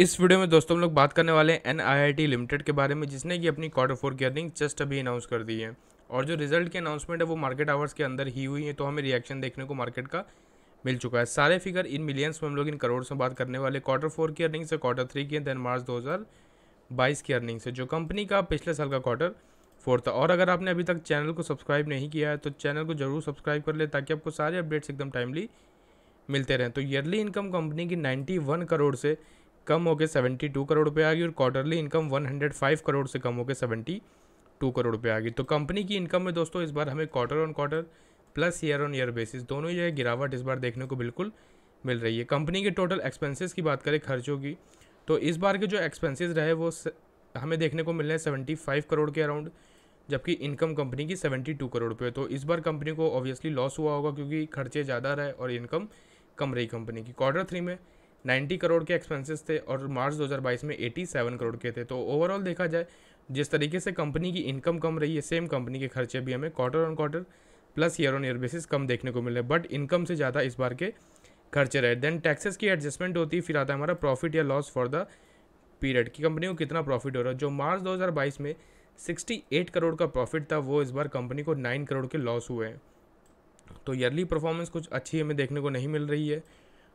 इस वीडियो में दोस्तों हम लोग बात करने वाले हैं एन लिमिटेड के बारे में जिसने कि अपनी क्वार्टर फोर की अर्निंग जस्ट अभी अनाउंस कर दी है और जो रिजल्ट की अनाउंसमेंट है वो मार्केट आवर्स के अंदर ही हुई है तो हमें रिएक्शन देखने को मार्केट का मिल चुका है सारे फिगर इन मिलियंस में हम लोग इन करोड़ में बात करने वाले क्वार्टर फोर की अर्निंग से क्वार्टर थ्री की देन मार्च दो की अर्निंग से जो कंपनी का पिछले साल का क्वार्टर फोर था और अगर आपने अभी तक चैनल को सब्सक्राइब नहीं किया है तो चैनल को जरूर सब्सक्राइब कर ले ताकि आपको सारे अपडेट्स एकदम टाइमली मिलते रहें तो ईयरली इनकम कंपनी की 91 करोड़ से कम होकर सेवेंटी टू करोड़ रुपये आ गई और quarterly income one hundred five crore से कम होकर सेवेंटी टू करोड़ रुपये आ गई तो कंपनी की इनकम में दोस्तों इस बार हमें quarter on quarter plus year on year basis दोनों ही जगह गिरावट इस बार देखने को बिल्कुल मिल रही है कंपनी के टोटल एक्सपेंसेस की बात करें खर्चों की तो इस बार के जो एक्सपेंसेस रहे वो हमें देखने को मिल रहे हैं सेवेंटी फाइव करोड़ के अराउंड जबकि इनकम कंपनी की सेवेंटी टू करोड़ रुपये तो इस बार कंपनी को ऑब्वियसली लॉस हुआ होगा क्योंकि खर्चे ज़्यादा रहे और इनकम कम रही कंपनी की क्वार्टर थ्री में 90 करोड़ के एक्सपेंसेस थे और मार्च 2022 में 87 करोड़ के थे तो ओवरऑल देखा जाए जिस तरीके से कंपनी की इनकम कम रही है सेम कंपनी के खर्चे भी हमें quarter on quarter plus year on year basis कम देखने को मिले बट इनकम से ज़्यादा इस बार के खर्चे रहे देन टैक्सेस की एडजस्टमेंट होती है फिर आता है हमारा प्रॉफिट या लॉस फॉर द पीरियड की कंपनी को कितना प्रॉफिट हो रहा है जो मार्च 2022 में 68 करोड़ का प्रॉफिट था वो इस बार कंपनी को 9 करोड़ के लॉस हुए हैं तो ईयरली परफॉर्मेंस कुछ अच्छी हमें देखने को नहीं मिल रही है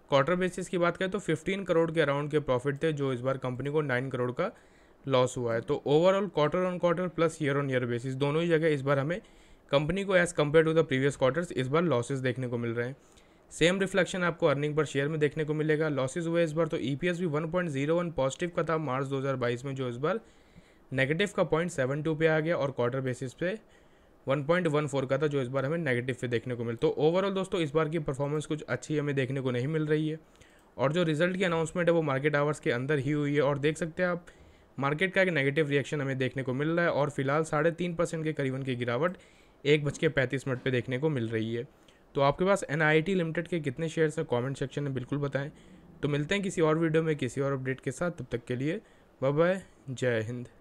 क्वार्टर बेसिस की बात करें तो 15 करोड़ के अराउंड के प्रॉफिट थे जो इस बार कंपनी को 9 करोड़ का लॉस हुआ है तो overall quarter on quarter plus year on year basis दोनों ही जगह इस बार हमें कंपनी को as compare to the previous quarters इस बार लॉसेज देखने को मिल रहे हैं सेम रिफ्लेक्शन आपको अर्निंग पर शेयर में देखने को मिलेगा लॉसेज हुए इस बार तो ई e भी वन पॉजिटिव का था मार्च बाईस में जो इस बार नेगेटिव का पॉइंट सेवन टू पे आ गया और क्वार्टर बेसिस पे 1.14 का था जो इस बार हमें नेगेटिव पे देखने को मिला तो ओवरऑल दोस्तों इस बार की परफॉर्मेंस कुछ अच्छी हमें देखने को नहीं मिल रही है और जो रिजल्ट की अनाउंसमेंट है वो मार्केट आवर्स के अंदर ही हुई है और देख सकते हैं आप मार्केट का एक नेगेटिव रिएक्शन हमें देखने को मिल रहा है और फिलहाल साढ़े तीन परसेंट के करीबन की गिरावट एक बज के पैंतीस मिनट पर देखने को मिल रही है तो आपके पास एन लिमिटेड के कितने शेयर्स हैं कॉमेंट सेक्शन में बिल्कुल बताएँ तो मिलते हैं किसी और वीडियो में किसी और अपडेट के साथ तब तक के लिए बाय जय हिंद